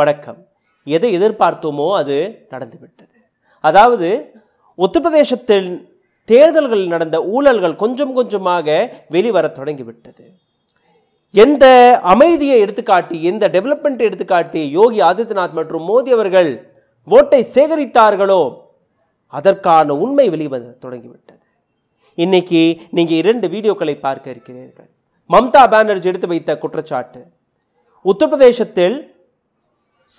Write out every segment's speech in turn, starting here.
வணக்கம் எதை எதிர்பார்த்தோமோ அது நடந்துவிட்டது அதாவது உத்தரப்பிரதேசத்தில் தேர்தல்களில் நடந்த ஊழல்கள் கொஞ்சம் கொஞ்சமாக வெளிவர தொடங்கிவிட்டது எந்த அமைதியை எடுத்துக்காட்டி எந்த டெவலப்மெண்ட் எடுத்துக்காட்டி யோகி ஆதித்யநாத் மற்றும் மோடி அவர்கள் ஓட்டை சேகரித்தார்களோ அதற்கான உண்மை வெளிவர தொடங்கிவிட்டது இன்னைக்கு நீங்கள் இரண்டு வீடியோக்களை பார்க்க இருக்கிறீர்கள் மம்தா பானர்ஜி எடுத்து வைத்த குற்றச்சாட்டு உத்தரப்பிரதேசத்தில்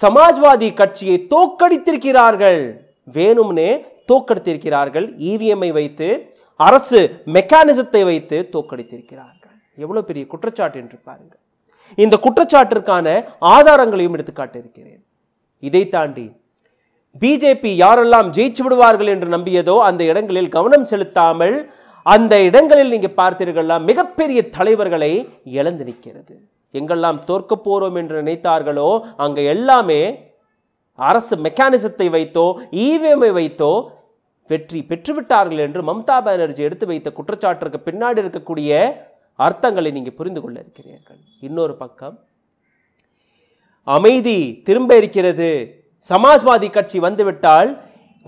சமாஜ்வாதி கட்சியை தோக்கடித்திருக்கிறார்கள் வேணும்னே தோக்கடித்திருக்கிறார்கள் இவிஎம்ஐ e வைத்து அரசு மெக்கானிசத்தை வைத்து தோக்கடித்திருக்கிறார்கள் எவ்வளோ பெரிய குற்றச்சாட்டு என்று பாருங்கள் இந்த குற்றச்சாட்டிற்கான ஆதாரங்களையும் எடுத்துக்காட்டிருக்கிறேன் இருக்கிறேன் இதை தாண்டி பிஜேபி யாரெல்லாம் ஜெயிச்சு விடுவார்கள் என்று நம்பியதோ அந்த இடங்களில் கவனம் செலுத்தாமல் அந்த இடங்களில் நீங்கள் பார்த்தீர்கள்லாம் மிகப்பெரிய தலைவர்களை இழந்து நிற்கிறது எங்கெல்லாம் தோற்க போகிறோம் என்று நினைத்தார்களோ அங்கே எல்லாமே அரசு மெக்கானிசத்தை வைத்தோ இவிஎம்ஐ e வைத்தோ வெற்றி பெற்றுவிட்டார்கள் என்று மம்தா பானர்ஜி எடுத்து வைத்த குற்றச்சாட்டிற்கு பின்னாடி இருக்கக்கூடிய அர்த்தங்களை நீங்கள் புரிந்து கொள்ள இருக்கிறீர்கள் இன்னொரு பக்கம் அமைதி திரும்ப இருக்கிறது சமாஜ்வாதி கட்சி வந்துவிட்டால்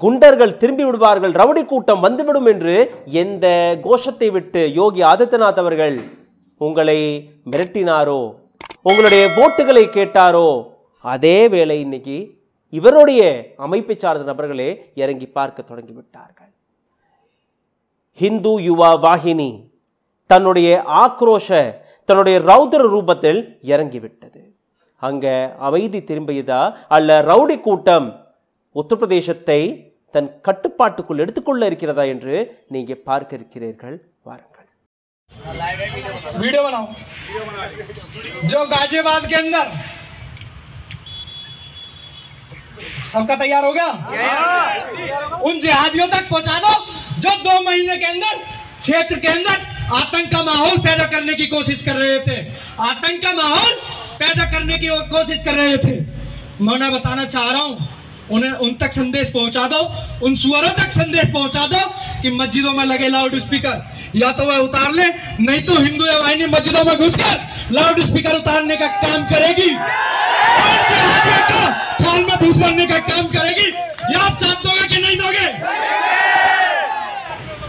குண்டர்கள் திரும்பி விடுவார்கள் ரவுடி கூட்டம் வந்துவிடும் என்று எந்த கோஷத்தை விட்டு யோகி ஆதித்யநாத் அவர்கள் உங்களை மிரட்டினாரோ உங்களுடைய ஓட்டுகளை கேட்டாரோ அதே வேளை இன்னைக்கு இவருடைய அமைப்பை சார்ந்த நபர்களே இறங்கி பார்க்க தொடங்கிவிட்டார்கள் ஹிந்து யுவா வாகினி தன்னுடைய ஆக்ரோஷ தன்னுடைய ரவுதர ரூபத்தில் இறங்கிவிட்டது அங்க அமைதி திரும்பியதா அல்ல ரவுடி கூட்டம் உத்தரப்பிரதேசத்தை தன் கட்டுப்பாட்டுக்குள் எடுத்துக்கொள்ள இருக்கிறதா என்று நீங்கள் பார்க்க இருக்கிறீர்கள் வாருங்கள் वीडियो बनाओ जो गाजियाबाद के अंदर सबका तैयार हो गया उन जिहादियों तक पहुंचा दो जो दो महीने के अंदर क्षेत्र के अंदर आतंक का माहौल पैदा करने की कोशिश कर रहे थे आतंक का माहौल पैदा करने की कोशिश कर रहे थे मैं उन्हें बताना चाह रहा हूं उन्हें उन तक संदेश पहुंचा दो उन सुअरों तक संदेश पहुंचा दो कि मस्जिदों में लगे लाउड स्पीकर या तो वह उतार ले नहीं तो हिंदू वाहिनी मस्जिदों में घुसकर लाउड स्पीकर उतारने का काम करेगी फॉल में घुस मारने का काम करेगी या आप साथ दोगे कि नहीं दोगे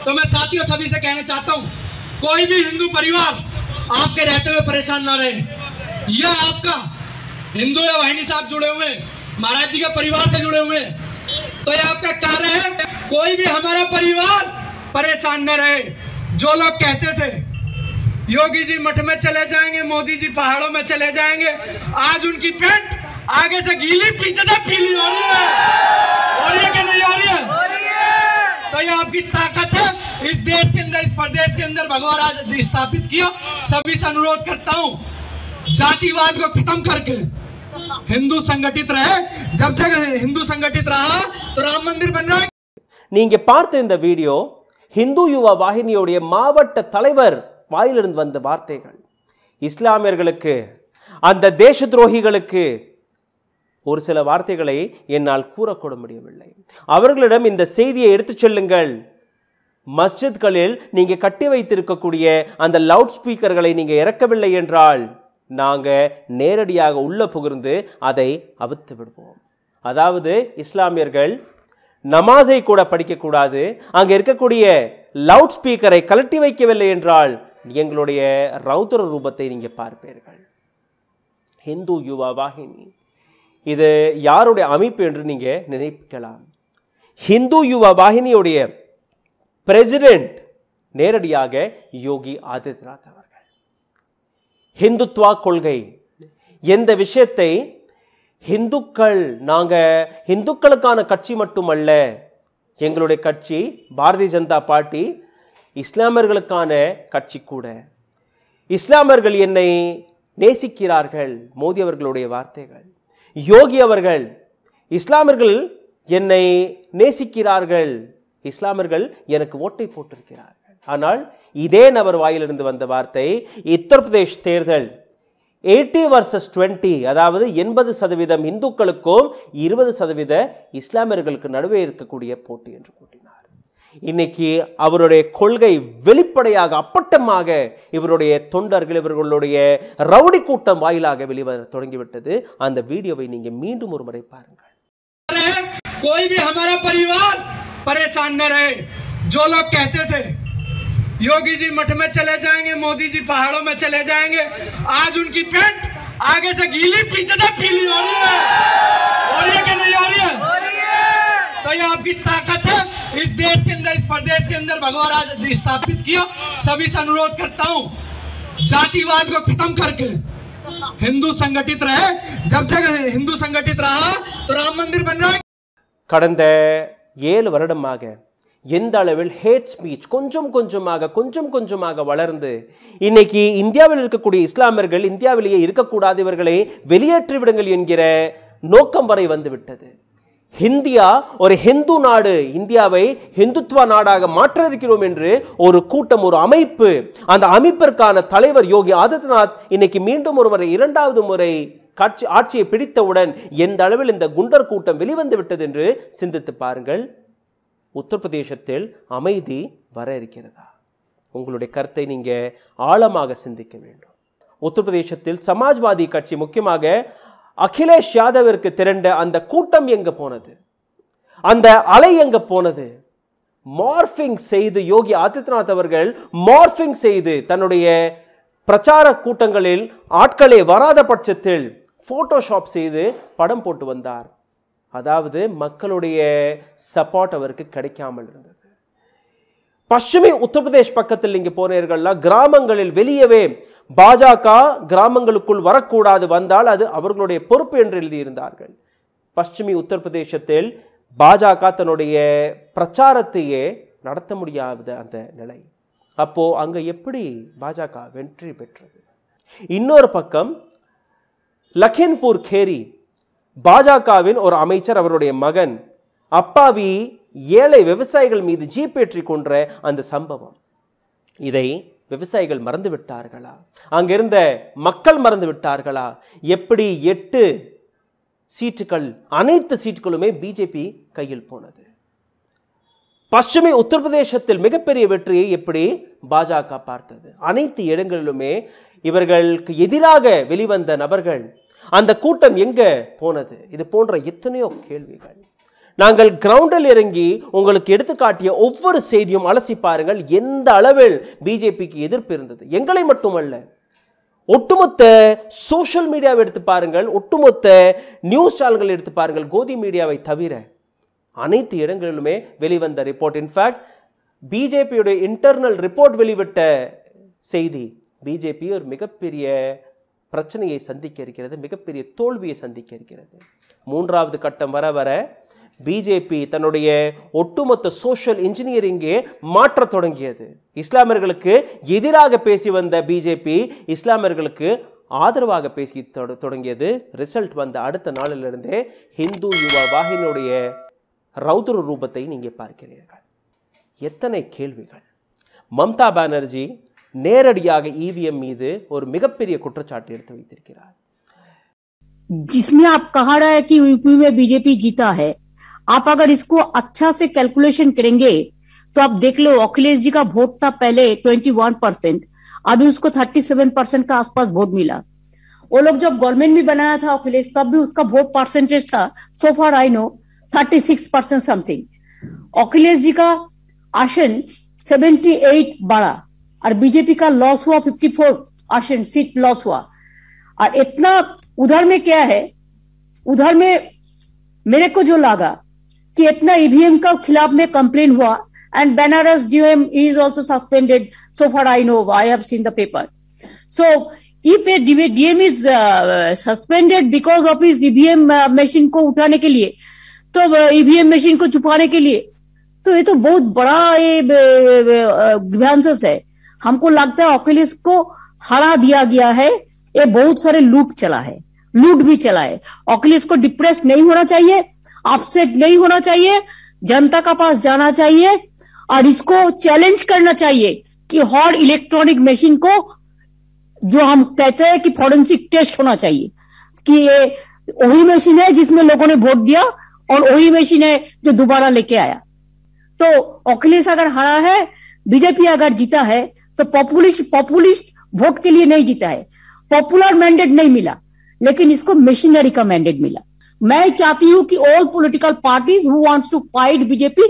तो मैं साथियों सभी से कहना चाहता हूँ कोई भी हिंदू परिवार आपके रहते हुए परेशान ना रहे यह आपका हिंदू या वाहिनी आप जुड़े हुए महाराज जी के परिवार से जुड़े हुए तो यह आपका कार्य है कोई भी हमारा परिवार परेशान न रहे जो लोग कहते थे योगी जी मठ में चले जाएंगे मोदी जी पहाड़ों में चले जाएंगे आज उनकी पेंट आगे से गीली पीछे से पीली हो रही है हो रही है कि नहीं हो रही है, तो ये आपकी ताकत है इस देश के अंदर इस प्रदेश के अंदर भगवान आज स्थापित किया सभी से अनुरोध करता हूँ जातिवाद को खत्म करके हिंदू संगठित रहे जब जब हिंदू संगठित रहा तो राम मंदिर बन रहा है पार्थ इन दीडियो ஹிந்து யுவா வாகினியோடைய மாவட்ட தலைவர் வாயிலிருந்து வந்த வார்த்தைகள் இஸ்லாமியர்களுக்கு அந்த தேச துரோகிகளுக்கு ஒரு சில வார்த்தைகளை என்னால் கூறக்கூட முடியவில்லை அவர்களிடம் இந்த செய்தியை எடுத்துச் செல்லுங்கள் மஸ்ஜித்களில் நீங்கள் கட்டி வைத்திருக்கக்கூடிய அந்த லவுட் ஸ்பீக்கர்களை நீங்கள் இறக்கவில்லை என்றால் நாங்கள் நேரடியாக உள்ளே புகுந்து அதை அவித்து விடுவோம் அதாவது இஸ்லாமியர்கள் நமாஸை கூட படிக்கக்கூடாது அங்கே இருக்கக்கூடிய லவுட் ஸ்பீக்கரை கலட்டி வைக்கவில்லை என்றால் எங்களுடைய ரௌத்ர ரூபத்தை நீங்கள் பார்ப்பீர்கள் ஹிந்து யுவா வாகினி இது யாருடைய அமைப்பு என்று நீங்கள் நினைக்கலாம் ஹிந்து யுவா வாகினியுடைய பிரசிடென்ட் நேரடியாக யோகி ஆதித்யநாத் அவர்கள் ஹிந்துத்வா கொள்கை எந்த விஷயத்தை ஹிந்துக்கள் நாங்கள் ஹிந்துக்களுக்கான கட்சி மட்டுமல்ல எங்களுடைய கட்சி பாரதிய ஜனதா பார்ட்டி இஸ்லாமியர்களுக்கான கட்சி கூட இஸ்லாமியர்கள் என்னை நேசிக்கிறார்கள் மோடி அவர்களுடைய வார்த்தைகள் யோகி அவர்கள் இஸ்லாமியர்கள் என்னை நேசிக்கிறார்கள் இஸ்லாமியர்கள் எனக்கு ஓட்டை போட்டிருக்கிறார்கள் ஆனால் இதே நபர் வாயிலிருந்து வந்த வார்த்தை உத்தரப்பிரதேஷ் தேர்தல் எயிட்டி வர்சஸ் டுவெண்ட்டி அதாவது எண்பது சதவீதம் இந்துக்களுக்கும் இருபது சதவீத இஸ்லாமியர்களுக்கு நடுவே இருக்கக்கூடிய போட்டி என்று கூட்டினார் இன்னைக்கு அவருடைய கொள்கை வெளிப்படையாக அப்பட்டமாக இவருடைய தொண்டர்கள் இவர்களுடைய ரவுடி கூட்டம் வாயிலாக வெளிவர தொடங்கிவிட்டது அந்த வீடியோவை நீங்க மீண்டும் ஒரு முறை பாருங்கள் परेशान न रहे जो लोग कहते थे योगी जी मठ में चले जाएंगे मोदी जी पहाड़ों में चले जाएंगे आज उनकी पेंट आगे से गीली पीछे से पीली हो रही है हो रही है कि नहीं हो रही है तो ये आपकी ताकत है इस देश के अंदर इस प्रदेश के अंदर भगवान जी स्थापित किया सभी से अनुरोध करता हूँ जातिवाद को खत्म करके हिंदू संगठित रहे जब जब हिंदू संगठित रहा तो राम मंदिर बन रहा है ஏழு எந்த அளவில் ஹேட் ஸ்பீச் கொஞ்சம் கொஞ்சமாக கொஞ்சம் கொஞ்சமாக வளர்ந்து இன்னைக்கு இந்தியாவில் இருக்கக்கூடிய இஸ்லாமியர்கள் இந்தியாவிலேயே இருக்கக்கூடாது இவர்களை வெளியேற்றி விடுங்கள் என்கிற நோக்கம் வரை வந்துவிட்டது இந்தியா ஒரு ஹிந்து நாடு இந்தியாவை ஹிந்துத்வா நாடாக மாற்ற இருக்கிறோம் என்று ஒரு கூட்டம் ஒரு அமைப்பு அந்த அமைப்பிற்கான தலைவர் யோகி ஆதித்யநாத் இன்னைக்கு மீண்டும் ஒரு முறை இரண்டாவது முறை காட்சி ஆட்சியை பிடித்தவுடன் எந்த அளவில் இந்த குண்டர் கூட்டம் வெளிவந்து விட்டது என்று சிந்தித்து பாருங்கள் உத்தரப்பிரதேசத்தில் அமைதி வர இருக்கிறதா உங்களுடைய கருத்தை நீங்கள் ஆழமாக சிந்திக்க வேண்டும் உத்தரப்பிரதேசத்தில் சமாஜ்வாதி கட்சி முக்கியமாக அகிலேஷ் யாதவிற்கு திரண்ட அந்த கூட்டம் எங்கே போனது அந்த அலை எங்கே போனது மார்ஃபிங் செய்து யோகி ஆதித்யநாத் அவர்கள் மார்ஃபிங் செய்து தன்னுடைய பிரச்சார கூட்டங்களில் ஆட்களை வராத பட்சத்தில் ஃபோட்டோஷாப் செய்து படம் போட்டு வந்தார் அதாவது மக்களுடைய சப்போர்ட் அவருக்கு கிடைக்காமல் இருந்தது பசுமை உத்தரப்பிரதேஷ் பக்கத்தில் நீங்கள் போனீர்கள்னா கிராமங்களில் வெளியவே பாஜக கிராமங்களுக்குள் வரக்கூடாது வந்தால் அது அவர்களுடைய பொறுப்பு என்று எழுதியிருந்தார்கள் பசுமை உத்தரப்பிரதேசத்தில் பாஜக தன்னுடைய பிரச்சாரத்தையே நடத்த முடியாத அந்த நிலை அப்போது அங்கே எப்படி பாஜக வெற்றி பெற்றது இன்னொரு பக்கம் லக்கின்பூர் கேரி பாஜகவின் ஒரு அமைச்சர் அவருடைய மகன் அப்பாவி ஏழை விவசாயிகள் மீது ஜீப்பேற்றி கொன்ற அந்த சம்பவம் இதை விவசாயிகள் மறந்து விட்டார்களா அங்கிருந்த மக்கள் மறந்து விட்டார்களா எப்படி எட்டு சீட்டுகள் அனைத்து சீட்டுகளுமே பிஜேபி கையில் போனது பசுமை உத்தரப்பிரதேசத்தில் மிகப்பெரிய வெற்றியை எப்படி பாஜக பார்த்தது அனைத்து இடங்களிலுமே இவர்களுக்கு எதிராக வெளிவந்த நபர்கள் அந்த கூட்டம் எங்கே போனது இது போன்ற எத்தனையோ கேள்விகள் நாங்கள் கிரவுண்டில் இறங்கி உங்களுக்கு எடுத்துக்காட்டிய ஒவ்வொரு செய்தியும் அலசி பாருங்கள் எந்த அளவில் பிஜேபிக்கு எதிர்ப்பு இருந்தது எங்களை மட்டுமல்ல ஒட்டுமொத்த சோஷியல் மீடியாவை எடுத்து பாருங்கள் ஒட்டுமொத்த நியூஸ் சேனல்கள் எடுத்து பாருங்கள் கோதி மீடியாவை தவிர அனைத்து இடங்களிலுமே வெளிவந்த ரிப்போர்ட் இன்ஃபேக்ட் பிஜேபியுடைய இன்டர்னல் ரிப்போர்ட் வெளிவிட்ட செய்தி பிஜேபி ஒரு மிகப்பெரிய பிரச்சனையை சந்திக்க இருக்கிறது மிகப்பெரிய தோல்வியை சந்திக்க இருக்கிறது மூன்றாவது கட்டம் வர வர பிஜேபி தன்னுடைய ஒட்டுமொத்த சோஷியல் இன்ஜினியரிங்கே மாற்ற தொடங்கியது இஸ்லாமியர்களுக்கு எதிராக பேசி வந்த பிஜேபி இஸ்லாமியர்களுக்கு ஆதரவாக பேசி தொடங்கியது ரிசல்ட் வந்த அடுத்த நாளிலிருந்தே ஹிந்து யுவா வாகினுடைய ரௌத்ர ரூபத்தை நீங்கள் பார்க்கிறீர்கள் எத்தனை கேள்விகள் மம்தா பானர்ஜி நேரடியாக இவிஎம் e மீது ஒரு மிகப்பெரிய குற்றச்சாட்டு எடுத்து வைத்திருக்கிறார் जिसमें आप कहा रहा है कि यूपी में बीजेपी जीता है आप अगर इसको अच्छा से कैलकुलेशन करेंगे तो आप देख लो अखिलेश जी का वोट था पहले 21 परसेंट अभी उसको 37 परसेंट का आसपास वोट मिला वो लोग जब गवर्नमेंट भी बनाया था अखिलेश तब भी उसका वोट परसेंटेज था so far I know 36 six percent something Akhilesh ji का आसन 78 बढ़ा और बीजेपी का लॉस हुआ 54 परसेंट सीट लॉस हुआ और इतना उधर में क्या है उधर में मेरे को जो लगा कि इतना ईवीएम e का खिलाफ में कंप्लेन हुआ and Banaras DM is also suspended so far I know I have seen the paper so if a DM is suspended because of is EVM machine को उठाने के लिए तो ईवीएम uh, मशीन e को छुपाने के लिए तो ये तो बहुत बड़ा ये uh, uh, है हमको लगता है अखिलेश को हरा दिया गया है ये बहुत सारे लूट चला है लूट भी चला है अखिलेश को डिप्रेस नहीं होना चाहिए अपसेट नहीं होना चाहिए जनता का पास जाना चाहिए और इसको चैलेंज करना चाहिए कि हर इलेक्ट्रॉनिक मशीन को जो हम कहते हैं कि फॉरेंसिक टेस्ट होना चाहिए कि ये वही मशीन है जिसमें लोगों ने वोट दिया और वही मशीन है जो दोबारा लेके आया तो अखिलेश अगर हरा है बीजेपी अगर जीता है तो पॉपुलिस्ट पॉपुलिस्ट वोट के लिए नहीं जीता है पॉपुलर मैंडेट नहीं मिला लेकिन इसको मशीनरी का मैंडेट मिला मैं चाहती हूं कि all political parties who wants to fight BJP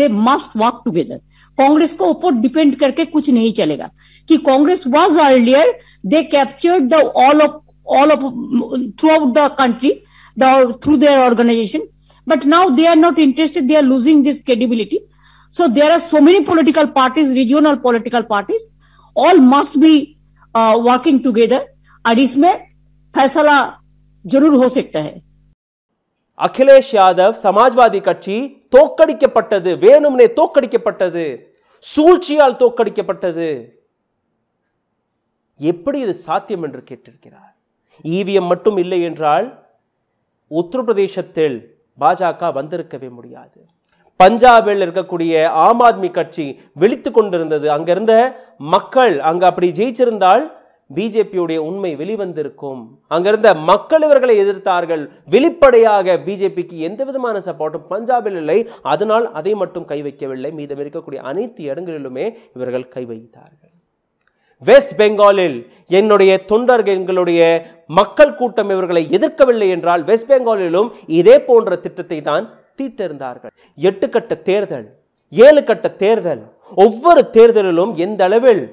they must work together Congress को ऊपर डिपेंड करके कुछ नहीं चलेगा कि Congress was earlier they captured the all of all of throughout the country the through their organisation but now they are not interested they are losing this credibility so there are so many political parties regional political parties all must be working together और इसमें फैसला जरूर हो सकता है அகிலேஷ் யாதவ் சமாஜ்வாதி கட்சி தோக்கடிக்கப்பட்டது வேணும்னே தோக்கடிக்கப்பட்டது சூழ்ச்சியால் தோக்கடிக்கப்பட்டது எப்படி இது சாத்தியம் என்று கேட்டிருக்கிறார் ஈவிஎம் மட்டும் இல்லை என்றால் உத்தரப்பிரதேசத்தில் பாஜக வந்திருக்கவே முடியாது பஞ்சாபில் இருக்கக்கூடிய ஆம் ஆத்மி கட்சி வெளித்து கொண்டிருந்தது அங்கிருந்த மக்கள் அங்கே அப்படி ஜெயிச்சிருந்தால் பிஜேபியுடைய உண்மை வெளிவந்திருக்கும் அங்கிருந்த மக்கள் இவர்களை எதிர்த்தார்கள் வெளிப்படையாக பிஜேபிக்கு எந்த விதமான சப்போர்ட்டும் பஞ்சாபில் இல்லை அதனால் அதை மட்டும் கை வைக்கவில்லை மீதம் இருக்கக்கூடிய அனைத்து இடங்களிலுமே இவர்கள் கை வைத்தார்கள் வெஸ்ட் பெங்காலில் என்னுடைய தொண்டர்கள் எங்களுடைய மக்கள் கூட்டம் இவர்களை எதிர்க்கவில்லை என்றால் வெஸ்ட் பெங்காலிலும் இதே போன்ற திட்டத்தை தான் தீட்டிருந்தார்கள் எட்டு கட்ட தேர்தல் ஏழு கட்ட தேர்தல் ஒவ்வொரு தேர்தலிலும் எந்த அளவில்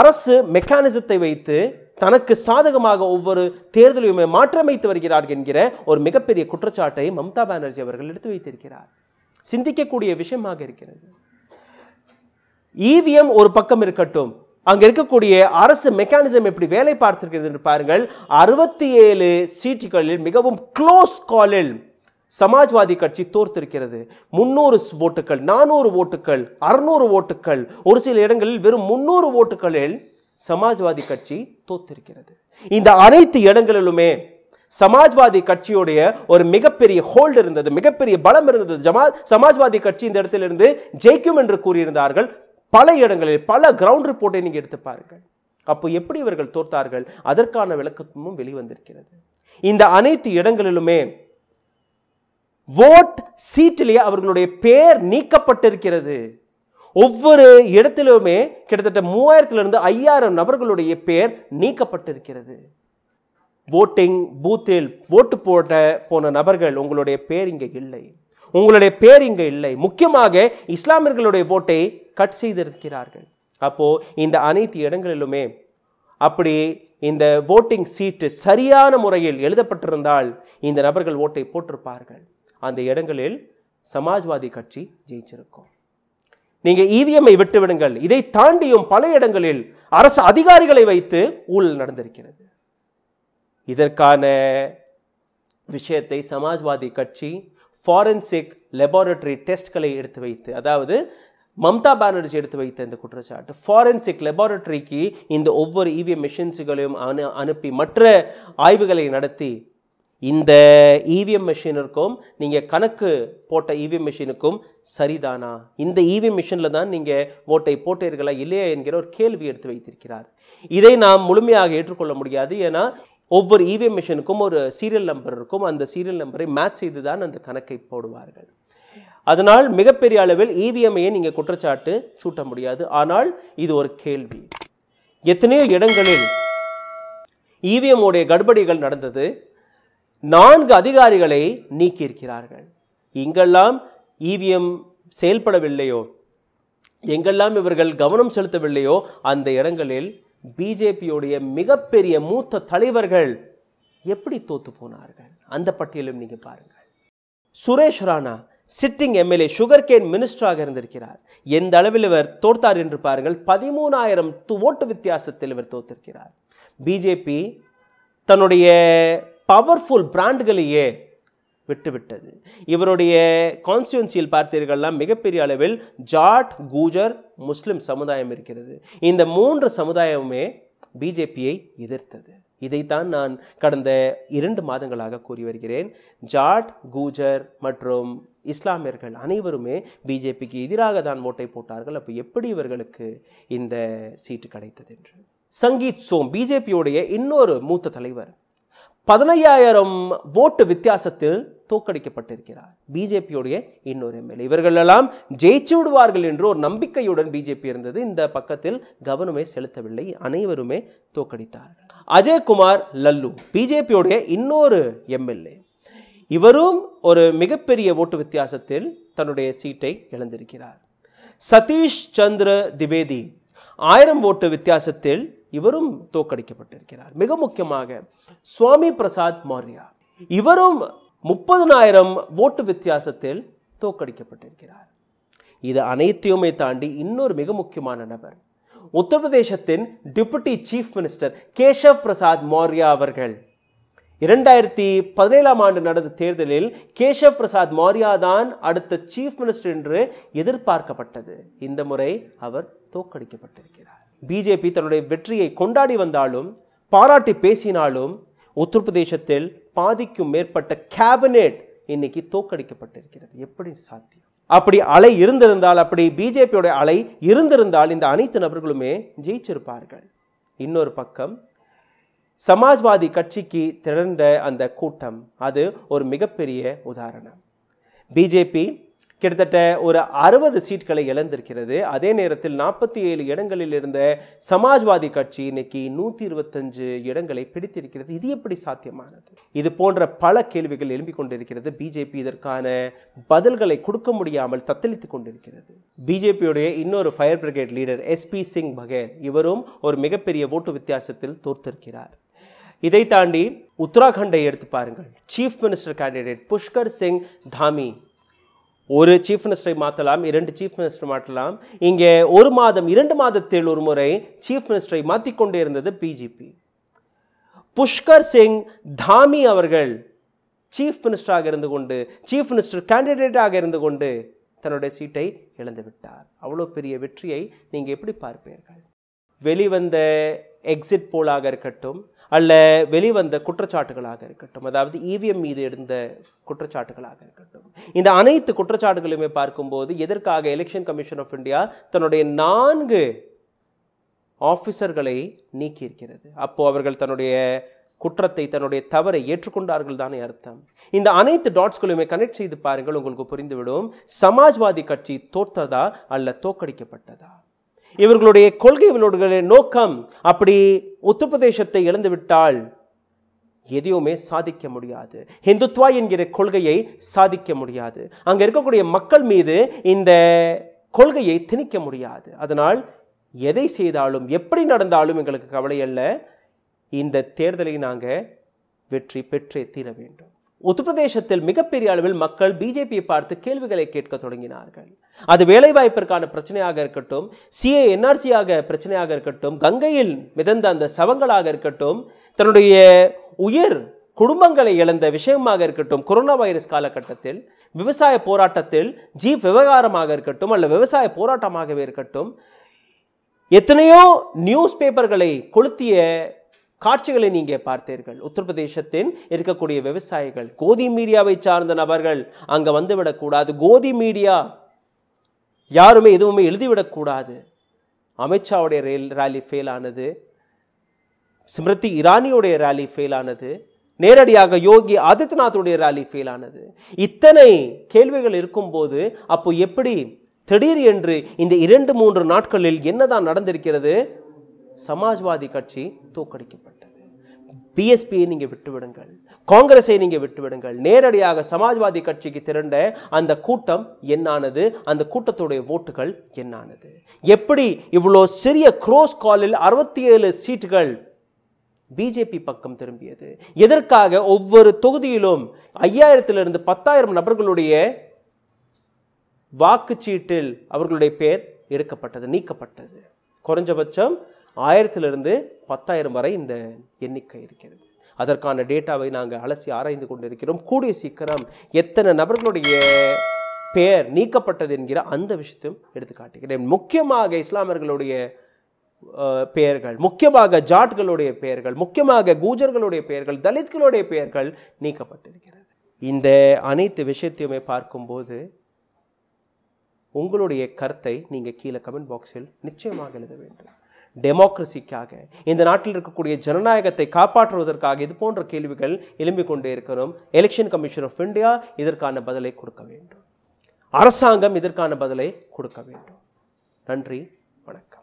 அரசு மெக்கானிசத்தை வைத்து தனக்கு சாதகமாக ஒவ்வொரு தேர்தலையுமே மாற்றமைத்து வருகிறார் என்கிற ஒரு மிகப்பெரிய குற்றச்சாட்டை மம்தா பானர்ஜி அவர்கள் எடுத்து வைத்திருக்கிறார் சிந்திக்கக்கூடிய விஷயமாக இருக்கிறது இவிஎம் ஒரு பக்கம் இருக்கட்டும் அங்கே இருக்கக்கூடிய அரசு மெக்கானிசம் எப்படி வேலை பார்த்திருக்கிறது என்று பாருங்கள் அறுபத்தி ஏழு சீட்டுகளில் மிகவும் க்ளோஸ் காலில் சமாஜ்வாதி கட்சி தோர்த்திருக்கிறது முன்னூறு ஓட்டுகள் நானூறு ஓட்டுகள் அறுநூறு ஓட்டுகள் ஒரு சில இடங்களில் வெறும் முன்னூறு ஓட்டுகளில் சமாஜ்வாதி கட்சி தோத்திருக்கிறது இந்த அனைத்து இடங்களிலுமே சமாஜ்வாதி கட்சியுடைய ஒரு மிகப்பெரிய ஹோல்டு இருந்தது மிகப்பெரிய பலம் இருந்தது ஜமா சமாஜ்வாதி கட்சி இந்த இடத்திலிருந்து ஜெயிக்கும் என்று கூறியிருந்தார்கள் பல இடங்களில் பல கிரவுண்ட் ரிப்போர்ட்டை நீங்கள் எடுத்து பாருங்கள் அப்போ எப்படி இவர்கள் தோற்றார்கள் அதற்கான விளக்கமும் வெளிவந்திருக்கிறது இந்த அனைத்து இடங்களிலுமே ஓட் சீட்டிலேயே அவர்களுடைய பேர் நீக்கப்பட்டிருக்கிறது ஒவ்வொரு இடத்திலுமே கிட்டத்தட்ட மூவாயிரத்திலிருந்து ஐயாயிரம் நபர்களுடைய பேர் நீக்கப்பட்டிருக்கிறது ஓட்டிங் பூத்தில் ஓட்டு போட போன நபர்கள் உங்களுடைய பேர் இங்கே இல்லை உங்களுடைய பேர் இங்கே இல்லை முக்கியமாக இஸ்லாமியர்களுடைய ஓட்டை கட் செய்திருக்கிறார்கள் அப்போது இந்த அனைத்து இடங்களிலுமே அப்படி இந்த ஓட்டிங் சீட்டு சரியான முறையில் எழுதப்பட்டிருந்தால் இந்த நபர்கள் ஓட்டை போட்டிருப்பார்கள் அந்த இடங்களில் சமாஜ்வாதி கட்சி ஜெயிச்சிருக்கும் நீங்கள் இவிஎம்ஐ விட்டுவிடுங்கள் இதை தாண்டியும் பல இடங்களில் அரசு அதிகாரிகளை வைத்து ஊழல் நடந்திருக்கிறது இதற்கான விஷயத்தை சமாஜ்வாதி கட்சி ஃபாரன்சிக் லெபார்டரி டெஸ்ட்களை எடுத்து வைத்து அதாவது மம்தா பானர்ஜி எடுத்து வைத்த இந்த குற்றச்சாட்டு ஃபாரன்சிக் லெபார்டரிக்கு இந்த ஒவ்வொரு இவிஎம் மிஷின்ஸுகளையும் அனு அனுப்பி மற்ற ஆய்வுகளை நடத்தி இந்த இவிஎம் e மிஷினிற்கும் நீங்கள் கணக்கு போட்ட இவிஎம் e மிஷினுக்கும் சரிதானா இந்த இவிஎம் e மிஷினில் தான் நீங்கள் ஓட்டை போட்டீர்களா இல்லையா என்கிற ஒரு கேள்வி எடுத்து வைத்திருக்கிறார் இதை நாம் முழுமையாக ஏற்றுக்கொள்ள முடியாது ஏன்னா ஒவ்வொரு இவிஎம் மிஷினுக்கும் ஒரு சீரியல் நம்பர் இருக்கும் அந்த சீரியல் நம்பரை மேட்ச் செய்து தான் அந்த கணக்கை போடுவார்கள் அதனால் மிகப்பெரிய அளவில் இவிஎம்ஐயை நீங்கள் குற்றச்சாட்டு சூட்ட முடியாது ஆனால் இது ஒரு கேள்வி எத்தனையோ இடங்களில் இவிஎம் உடைய கடுபடிகள் நடந்தது நான்கு அதிகாரிகளை நீக்கியிருக்கிறார்கள் எங்கெல்லாம் இவிஎம் செயல்படவில்லையோ எங்கெல்லாம் இவர்கள் கவனம் செலுத்தவில்லையோ அந்த இடங்களில் பிஜேபியுடைய மிகப்பெரிய மூத்த தலைவர்கள் எப்படி தோத்து போனார்கள் அந்த பட்டியலும் நீங்கள் பாருங்கள் Suresh Rana sitting MLA sugar cane மினிஸ்டராக இருந்திருக்கிறார் எந்த அளவில் இவர் தோற்றார் என்று பாருங்கள் பதிமூணாயிரம் ஓட்டு வித்தியாசத்தில் இவர் தோத்திருக்கிறார் பிஜேபி தன்னுடைய பவர்ஃபுல் பிராண்டுகளையே விட்டுவிட்டது இவருடைய கான்ஸ்டியூன்சியில் பார்த்தீர்கள்னா மிகப்பெரிய அளவில் ஜாட் கூஜர் முஸ்லிம் சமுதாயம் இருக்கிறது இந்த மூன்று சமுதாயமுமே பிஜேபியை எதிர்த்தது இதைத்தான் நான் கடந்த இரண்டு மாதங்களாக கூறி வருகிறேன் ஜாட் கூஜர் மற்றும் இஸ்லாமியர்கள் அனைவருமே பிஜேபிக்கு எதிராக தான் ஓட்டை போட்டார்கள் அப்போ எப்படி இவர்களுக்கு இந்த சீட்டு கிடைத்தது என்று சங்கீத் சோம் பிஜேபியுடைய இன்னொரு மூத்த தலைவர் பதினையாயிரம் ஓட்டு வித்தியாசத்தில் தோக்கடிக்கப்பட்டிருக்கிறார் பிஜேபியுடைய இன்னொரு எம்எல்ஏ இவர்கள் எல்லாம் ஜெயிச்சு விடுவார்கள் என்று ஒரு நம்பிக்கையுடன் பிஜேபி இருந்தது இந்த பக்கத்தில் கவனமே செலுத்தவில்லை அனைவருமே தோக்கடித்தார்கள் அஜயகுமார் லல்லு பிஜேபியுடைய இன்னொரு எம்எல்ஏ இவரும் ஒரு மிகப்பெரிய ஓட்டு வித்தியாசத்தில் தன்னுடைய சீட்டை இழந்திருக்கிறார் சதீஷ் சந்திர திவேதி ஆயிரம் ஓட்டு வித்தியாசத்தில் இவரும் தோக்கடிக்கப்பட்டிருக்கிறார் மிக முக்கியமாக சுவாமி பிரசாத் மௌர்யா இவரும் முப்பதுனாயிரம் ஓட்டு வித்தியாசத்தில் தோக்கடிக்கப்பட்டிருக்கிறார் இது அனைத்தையுமே தாண்டி இன்னொரு மிக முக்கியமான நபர் உத்தரப்பிரதேசத்தின் deputy chief minister Keshav Prasad Maurya அவர்கள் இரண்டாயிரத்தி பதினேழாம் ஆண்டு நடந்த தேர்தலில் கேஷவ் பிரசாத் மௌர்யா தான் அடுத்த சீஃப் மினிஸ்டர் என்று எதிர்பார்க்கப்பட்டது இந்த முறை அவர் தோக்கடிக்கப்பட்டிருக்கிறார் பிஜேபி தன்னுடைய வெற்றியை கொண்டாடி வந்தாலும் பாராட்டி பேசினாலும் உத்தரப்பிரதேசத்தில் பாதிக்கும் மேற்பட்ட கேபினெட் இன்னைக்கு தோக்கடிக்கப்பட்டிருக்கிறது எப்படி சாத்தியம் அப்படி அலை இருந்திருந்தால் அப்படி பிஜேபியோட அலை இருந்திருந்தால் இந்த அனைத்து நபர்களுமே ஜெயிச்சிருப்பார்கள் இன்னொரு பக்கம் சமாஜ்வாதி கட்சிக்கு திரண்ட அந்த கூட்டம் அது ஒரு மிகப்பெரிய உதாரணம் பிஜேபி கிட்டத்தட்ட ஒரு அறுபது சீட்களை இழந்திருக்கிறது அதே நேரத்தில் நாற்பத்தி ஏழு இடங்களில் இருந்த சமாஜ்வாதி கட்சி இன்னைக்கு நூற்றி இருபத்தஞ்சு இடங்களை பிடித்திருக்கிறது இது எப்படி சாத்தியமானது இது போன்ற பல கேள்விகள் எழும்பிக் கொண்டிருக்கிறது பிஜேபி இதற்கான பதில்களை கொடுக்க முடியாமல் தத்தளித்துக் கொண்டிருக்கிறது பிஜேபியுடைய இன்னொரு fire brigade leader SP Singh Baghel இவரும் ஒரு மிகப்பெரிய ஓட்டு வித்தியாசத்தில் தோற்றிருக்கிறார் இதை தாண்டி உத்தராகண்டை எடுத்து பாருங்கள் chief minister candidate Pushkar Singh Dhami ஒரு சீஃப் மினிஸ்டரை மாற்றலாம் இரண்டு சீஃப் மினிஸ்டர் மாற்றலாம் இங்கே ஒரு மாதம் இரண்டு மாதத்தில் ஒரு முறை சீஃப் மினிஸ்டரை மாற்றிக்கொண்டே இருந்தது பிஜிபி புஷ்கர் சிங் தாமி அவர்கள் சீஃப் மினிஸ்டராக இருந்து கொண்டு சீஃப் மினிஸ்டர் கேண்டிடேட்டாக இருந்து கொண்டு தன்னுடைய சீட்டை இழந்துவிட்டார் அவ்வளோ பெரிய வெற்றியை நீங்கள் எப்படி பார்ப்பீர்கள் வெளிவந்த எக்ஸிட் போலாக இருக்கட்டும் அல்ல வெளிவந்த குற்றச்சாட்டுகளாக இருக்கட்டும் அதாவது இவிஎம் e மீது இருந்த குற்றச்சாட்டுகளாக இருக்கட்டும் இந்த அனைத்து குற்றச்சாட்டுகளையுமே பார்க்கும்போது எதற்காக எலெக்ஷன் கமிஷன் ஆஃப் இந்தியா தன்னுடைய நான்கு ஆஃபீஸர்களை நீக்கியிருக்கிறது அப்போது அவர்கள் தன்னுடைய குற்றத்தை தன்னுடைய தவறை ஏற்றுக்கொண்டார்கள் தானே அர்த்தம் இந்த அனைத்து டாட்ஸ்களையுமே கனெக்ட் செய்து பாருங்கள் உங்களுக்கு புரிந்துவிடும் சமாஜ்வாதி கட்சி தோற்றதா அல்ல தோக்கடிக்கப்பட்டதா இவர்களுடைய கொள்கை இவர்களுடைய நோக்கம் அப்படி உத்தரப்பிரதேசத்தை இழந்துவிட்டால் எதையுமே சாதிக்க முடியாது ஹிந்துத்வா என்கிற கொள்கையை சாதிக்க முடியாது அங்கே இருக்கக்கூடிய மக்கள் மீது இந்த கொள்கையை திணிக்க முடியாது அதனால் எதை செய்தாலும் எப்படி நடந்தாலும் எங்களுக்கு கவலை அல்ல இந்த தேர்தலை நாங்கள் வெற்றி பெற்றே தீர வேண்டும் உத்தரப்பிரதேசத்தில் மிகப்பெரிய அளவில் மக்கள் பிஜேபியை பார்த்து கேள்விகளை கேட்க தொடங்கினார்கள் அது வேலைவாய்ப்பிற்கான பிரச்சனையாக இருக்கட்டும் சிஏ என்ஆர்சியாக பிரச்சனையாக இருக்கட்டும் கங்கையில் மிதந்த அந்த சவங்களாக இருக்கட்டும் தன்னுடைய உயர் குடும்பங்களை இழந்த விஷயமாக இருக்கட்டும் கொரோனா வைரஸ் காலகட்டத்தில் விவசாய போராட்டத்தில் ஜீப் விவகாரமாக இருக்கட்டும் அல்ல விவசாய போராட்டமாகவே இருக்கட்டும் எத்தனையோ நியூஸ் பேப்பர்களை கொளுத்திய காட்சிகளை நீங்கள் பார்த்தீர்கள் உத்தரப்பிரதேசத்தின் இருக்கக்கூடிய விவசாயிகள் கோதி மீடியாவை சார்ந்த நபர்கள் அங்கே வந்துவிடக்கூடாது கோதி மீடியா யாருமே எதுவுமே எழுதிவிடக்கூடாது அமித்ஷாவுடைய ரேல் ரேலி ஃபெயில் ஆனது ஸ்மிருதி இரானியுடைய ரேலி ஃபெயில் ஆனது நேரடியாக யோகி ஆதித்யநாத்துடைய ரேலி ஃபெயில் ஆனது இத்தனை கேள்விகள் இருக்கும்போது அப்போ எப்படி திடீர் என்று இந்த இரண்டு மூன்று நாட்களில் என்னதான் நடந்திருக்கிறது சமாஜ்வாதி கட்சி தோக்கடிக்கப்பட்டது பிஎஸ்பியை நீங்கள் விட்டுவிடுங்கள் காங்கிரஸை நீங்கள் விட்டுவிடுங்கள் நேரடியாக சமாஜ்வாதி கட்சிக்கு திரண்ட அந்த கூட்டம் என்னானது அந்த கூட்டத்துடைய ஓட்டுகள் என்னானது எப்படி இவ்வளோ சிறிய க்ரோஸ் காலில் அறுபத்தி ஏழு சீட்டுகள் பிஜேபி பக்கம் திரும்பியது எதற்காக ஒவ்வொரு தொகுதியிலும் ஐயாயிரத்திலிருந்து பத்தாயிரம் நபர்களுடைய வாக்குச்சீட்டில் அவர்களுடைய பெயர் எடுக்கப்பட்டது நீக்கப்பட்டது குறைஞ்சபட்சம் ஆயிரத்திலிருந்து பத்தாயிரம் வரை இந்த எண்ணிக்கை இருக்கிறது அதற்கான டேட்டாவை நாங்கள் அலசி ஆராய்ந்து கொண்டிருக்கிறோம் கூடிய சீக்கிரம் எத்தனை நபர்களுடைய பெயர் நீக்கப்பட்டது என்கிற அந்த விஷயத்தையும் எடுத்து காட்டுகிறேன் முக்கியமாக இஸ்லாமியர்களுடைய பெயர்கள் முக்கியமாக ஜாட்களுடைய பெயர்கள் முக்கியமாக கூஜர்களுடைய பெயர்கள் தலித்களுடைய பெயர்கள் நீக்கப்பட்டிருக்கிறது இந்த அனைத்து விஷயத்தையுமே பார்க்கும்போது உங்களுடைய கருத்தை நீங்கள் கீழே கமெண்ட் பாக்ஸில் நிச்சயமாக எழுத வேண்டும் டெமோக்ரஸிக்காக இந்த நாட்டில் இருக்கக்கூடிய ஜனநாயகத்தை காப்பாற்றுவதற்காக இது போன்ற கேள்விகள் எழும்பிக் கொண்டே இருக்கணும் எலெக்ஷன் கமிஷன் ஆஃப் இந்தியா இதற்கான பதிலை கொடுக்க வேண்டும் அரசாங்கம் இதற்கான பதிலை கொடுக்க வேண்டும் நன்றி வணக்கம்